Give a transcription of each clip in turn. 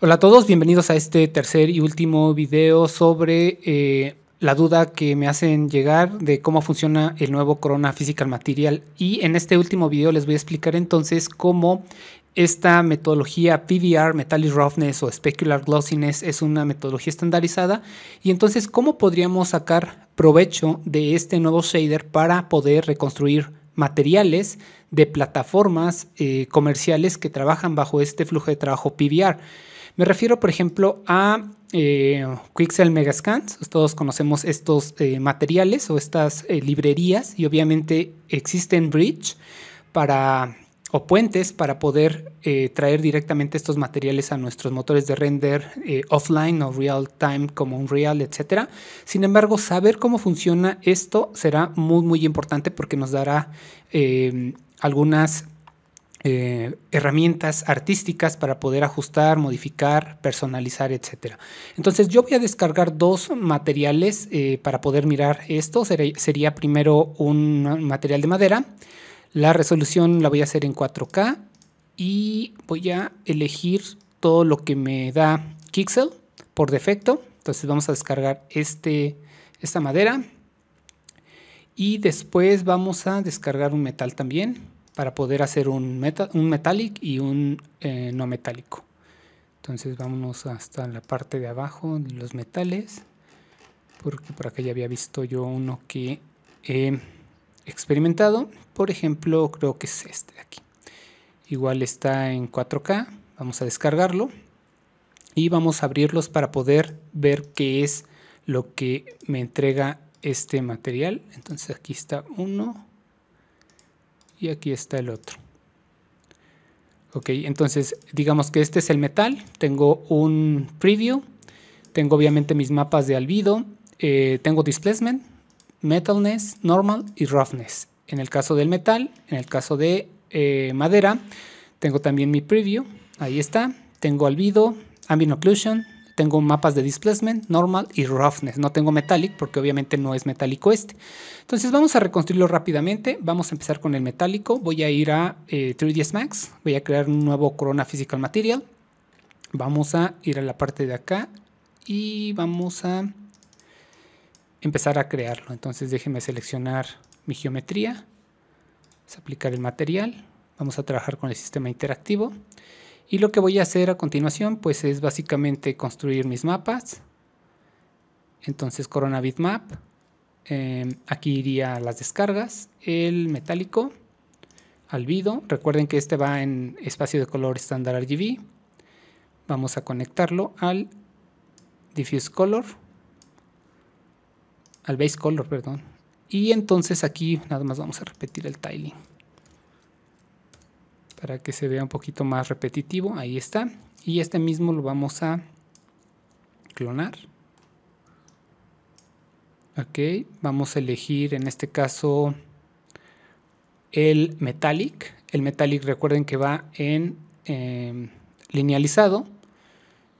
Hola a todos, bienvenidos a este tercer y último video sobre eh, la duda que me hacen llegar de cómo funciona el nuevo Corona Physical Material. Y en este último video les voy a explicar entonces cómo esta metodología PVR, Metallic Roughness o Specular Glossiness es una metodología estandarizada. Y entonces cómo podríamos sacar provecho de este nuevo shader para poder reconstruir materiales de plataformas eh, comerciales que trabajan bajo este flujo de trabajo PVR. Me refiero, por ejemplo, a eh, Quixel Megascans. Todos conocemos estos eh, materiales o estas eh, librerías y obviamente existen bridge para o puentes para poder traer directamente estos materiales a nuestros motores de render offline o real time como Unreal, etc. Sin embargo, saber cómo funciona esto será muy muy importante porque nos dará algunas eh, herramientas artísticas para poder ajustar, modificar, personalizar, etc. Entonces yo voy a descargar dos materiales eh, para poder mirar esto. Sería, primero un material de madera. La resolución la voy a hacer en 4K y voy a elegir todo lo que me da Kixel por defecto. Entonces vamos a descargar este, esta madera y después vamos a descargar un metal también para poder hacer un, un metallic y un eh, no metálico. Entonces vámonos hasta la parte de abajo de los metales, porque por acá ya había visto yo uno que he experimentado. Por ejemplo, creo que es este de aquí. Igual está en 4K, vamos a descargarlo y vamos a abrirlos para poder ver qué es lo que me entrega este material. Entonces aquí está uno y aquí está el otro. Ok, entonces digamos que este es el metal, tengo un preview, tengo obviamente mis mapas de albedo, eh, tengo displacement, metalness, normal y roughness. En el caso del metal, en el caso de eh, madera, tengo también mi preview, ahí está, tengo albedo, ambient occlusion, tengo mapas de displacement, normal y roughness. No tengo metallic porque obviamente no es metálico este. Entonces vamos a reconstruirlo rápidamente. Vamos a empezar con el metálico. Voy a ir a 3ds eh, Max. Voy a crear un nuevo Corona Physical Material. Vamos a ir a la parte de acá y vamos a empezar a crearlo. Entonces déjenme seleccionar mi geometría. Vamos a aplicar el material. Vamos a trabajar con el sistema interactivo. Y lo que voy a hacer a continuación pues es básicamente construir mis mapas. Entonces Corona Bitmap. Em, aquí iría las descargas, el metálico, Albido. Recuerden que este va en espacio de color estándar RGB. Vamos a conectarlo al diffuse color, al base color, perdón. Y entonces aquí nada más vamos a repetir el tiling para que se vea un poquito más repetitivo. Ahí está. Y este mismo lo vamos a clonar. Ok, vamos a elegir en este caso el metallic. El metallic recuerden que va en em, linealizado.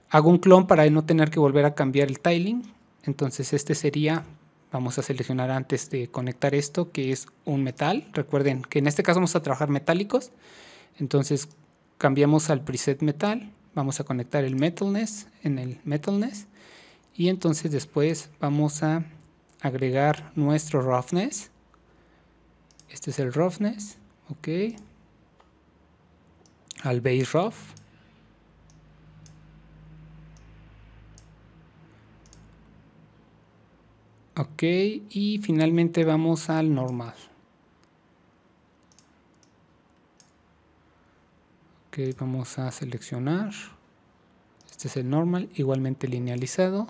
Hago un clon para no tener que volver a cambiar el tiling. Entonces este sería, vamos a seleccionar antes de conectar esto, que es un metal. Recuerden que en este caso vamos a trabajar metálicos. Entonces cambiamos al preset metal, vamos a conectar el metalness en el metalness y entonces después vamos a agregar nuestro roughness. Este es el roughness, ok. Al base rough. Ok, y finalmente vamos al normal. vamos a seleccionar este es el normal igualmente linealizado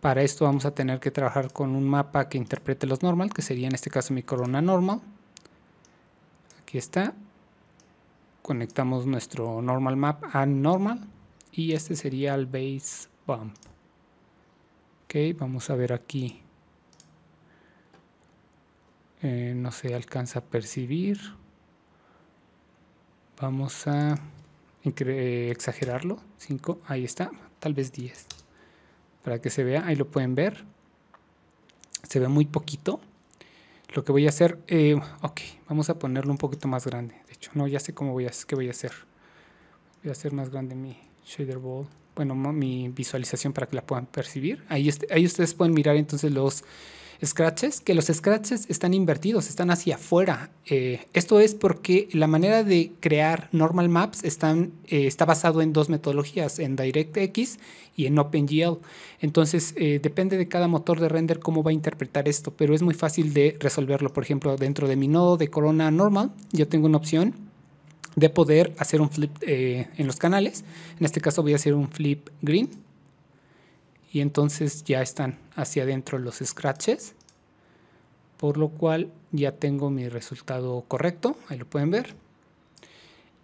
para esto vamos a tener que trabajar con un mapa que interprete los normal que sería en este caso mi corona normal aquí está conectamos nuestro normal map a normal y este sería el base bump ok vamos a ver aquí eh, no se alcanza a percibir Vamos a eh, exagerarlo. 5, ahí está. Tal vez 10. Para que se vea, ahí lo pueden ver. Se ve muy poquito. Lo que voy a hacer, eh, ok, vamos a ponerlo un poquito más grande. De hecho, no, ya sé cómo voy a, qué voy a hacer. Voy a hacer más grande mi shader ball. Bueno, mi visualización para que la puedan percibir. Ahí, este, ahí ustedes pueden mirar entonces los scratches, que los scratches están invertidos, están hacia afuera. Eh, esto es porque la manera de crear normal maps eh, está basado en dos metodologías, en DirectX y en OpenGL. Entonces, eh, depende de cada motor de render cómo va a interpretar esto, pero es muy fácil de resolverlo. Por ejemplo, dentro de mi nodo de Corona Normal, yo tengo una opción de poder hacer un flip en los canales. En este caso voy a hacer un flip green y entonces ya están hacia adentro los scratches por lo cual ya tengo mi resultado correcto, ahí lo pueden ver.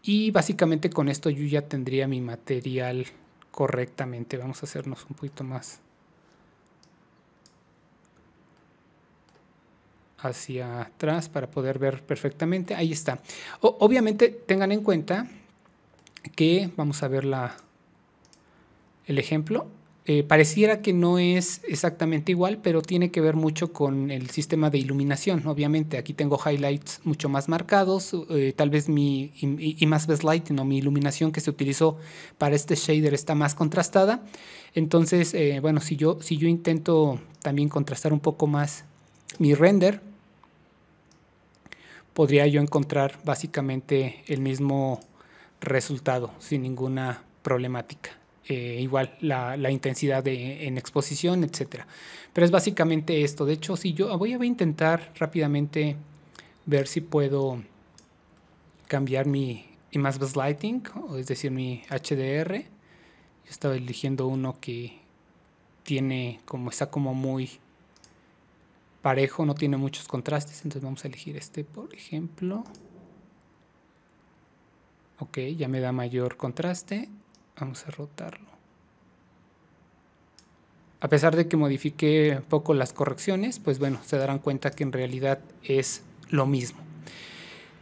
Y básicamente con esto yo ya tendría mi material correctamente. Vamos a hacernos un poquito más hacia atrás para poder ver perfectamente. Ahí está. obviamente tengan en cuenta que vamos a ver la, el ejemplo. Eh, pareciera que no es exactamente igual, pero tiene que ver mucho con el sistema de iluminación. Obviamente aquí tengo highlights mucho más marcados, eh, tal vez mi y más lighting o mi iluminación que se utilizó para este shader está más contrastada. Entonces, eh, bueno, si yo, si yo intento también contrastar un poco más mi render, podría yo encontrar básicamente el mismo resultado sin ninguna problemática. Eh, igual la, intensidad en exposición, etcétera Pero es básicamente esto. De hecho, si yo voy a intentar rápidamente ver si puedo cambiar mi Image Lighting, o es decir, mi HDR. Yo estaba eligiendo uno que tiene como está como muy parejo, no tiene muchos contrastes, entonces vamos a elegir este, por ejemplo. Ok, ya me da mayor contraste Vamos a rotarlo. A pesar de que modifique un poco las correcciones, pues bueno, se darán cuenta que en realidad es lo mismo.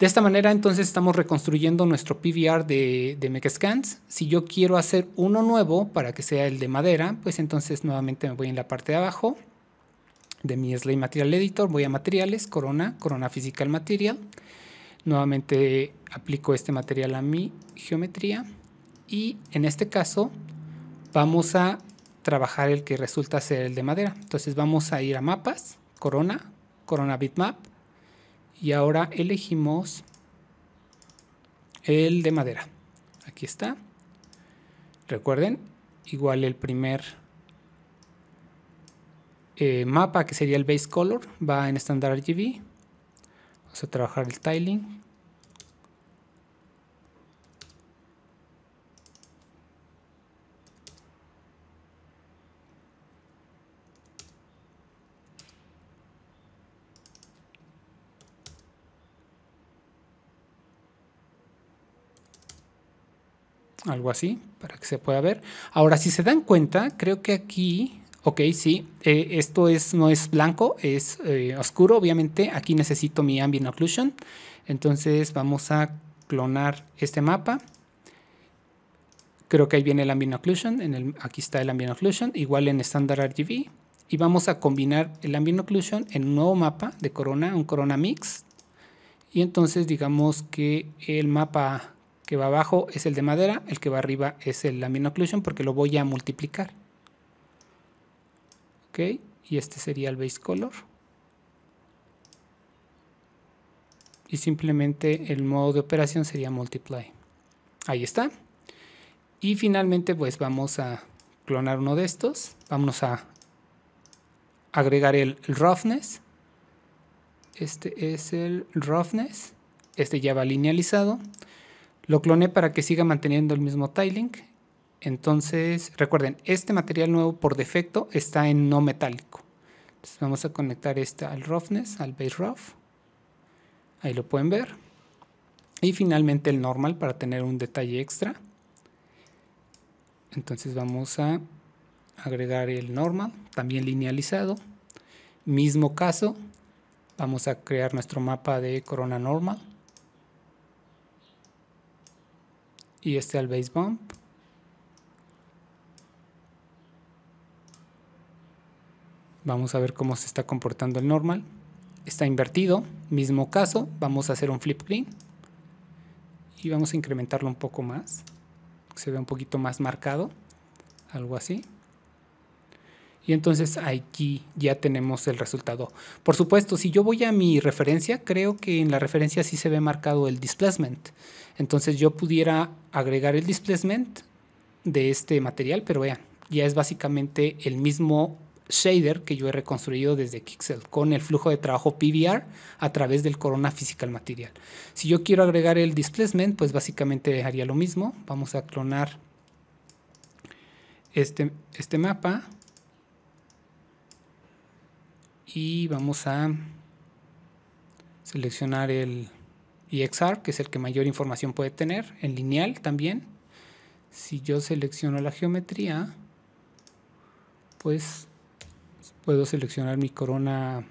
De esta manera entonces estamos reconstruyendo nuestro PBR de, de Si yo quiero hacer uno nuevo para que sea el de madera, pues entonces nuevamente me voy en la parte de abajo de mi Slay Material Editor, voy a materiales, corona, corona physical material. Nuevamente aplico este material a mi geometría y en este caso vamos a trabajar el que resulta ser el de madera. Entonces vamos a ir a mapas, corona, corona bitmap y ahora elegimos el de madera. Aquí está. Recuerden, igual el primer eh, mapa que sería el base color va en estándar RGB. Vamos a trabajar el tiling. algo así, para que se pueda ver. Ahora, si se dan cuenta, creo que aquí, ok, sí, eh, esto es, no es blanco, es eh, oscuro, obviamente. Aquí necesito mi Ambient Occlusion. Entonces vamos a clonar este mapa. Creo que ahí viene el Ambient Occlusion, en el, aquí está el Ambient Occlusion, igual en Standard RGB. Y vamos a combinar el Ambient Occlusion en un nuevo mapa de Corona, un Corona Mix. Y entonces digamos que el mapa que va abajo es el de madera, el que va arriba es el laminoclusion Occlusion porque lo voy a multiplicar. Ok, y este sería el base color. Y simplemente el modo de operación sería multiply. Ahí está. Y finalmente pues vamos a clonar uno de estos. Vamos a agregar el roughness. Este es el roughness. Este ya va linealizado. Lo cloné para que siga manteniendo el mismo tiling. Entonces, recuerden, este material nuevo por defecto está en no metálico. Entonces vamos a conectar este al roughness, al base rough. Ahí lo pueden ver. Y finalmente el normal para tener un detalle extra. Entonces vamos a agregar el normal, también linealizado. Mismo caso, vamos a crear nuestro mapa de corona normal. y este al base bump. Vamos a ver cómo se está comportando el normal. Está invertido, mismo caso, vamos a hacer un flip clean y vamos a incrementarlo un poco más, se ve un poquito más marcado, algo así. Y entonces aquí ya tenemos el resultado. Por supuesto, si yo voy a mi referencia, creo que en la referencia sí se ve marcado el displacement. Entonces yo pudiera agregar el displacement de este material, pero vean, ya es básicamente el mismo shader que yo he reconstruido desde Kixel con el flujo de trabajo PBR a través del Corona Physical Material. Si yo quiero agregar el displacement, pues básicamente haría lo mismo. Vamos a clonar este, este mapa y vamos a seleccionar el EXR, que es el que mayor información puede tener, en lineal también. Si yo selecciono la geometría, pues puedo seleccionar mi corona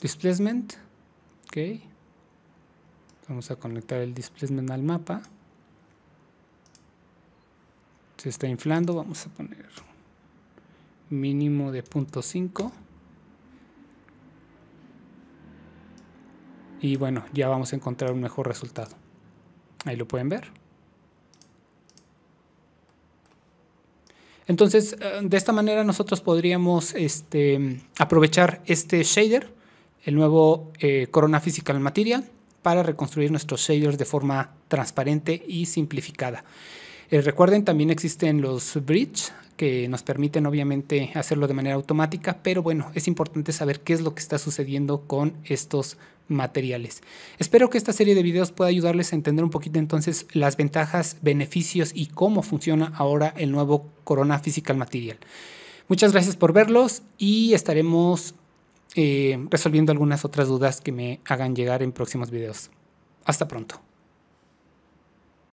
displacement. ok Vamos a conectar el displacement al mapa. Se está inflando, vamos a poner mínimo de 0.5 y bueno ya vamos a encontrar un mejor resultado ahí lo pueden ver entonces eh, de esta manera nosotros podríamos este, aprovechar este shader el nuevo eh, Corona Physical Material para reconstruir nuestros shaders de forma transparente y simplificada. Eh, recuerden, también existen los bridge, que nos permiten obviamente hacerlo de manera automática, pero bueno, es importante saber qué es lo que está sucediendo con estos materiales. Espero que esta serie de videos pueda ayudarles a entender un poquito entonces las ventajas, beneficios y cómo funciona ahora el nuevo Corona Physical Material. Muchas gracias por verlos y estaremos eh, resolviendo algunas otras dudas que me hagan llegar en próximos videos. Hasta pronto.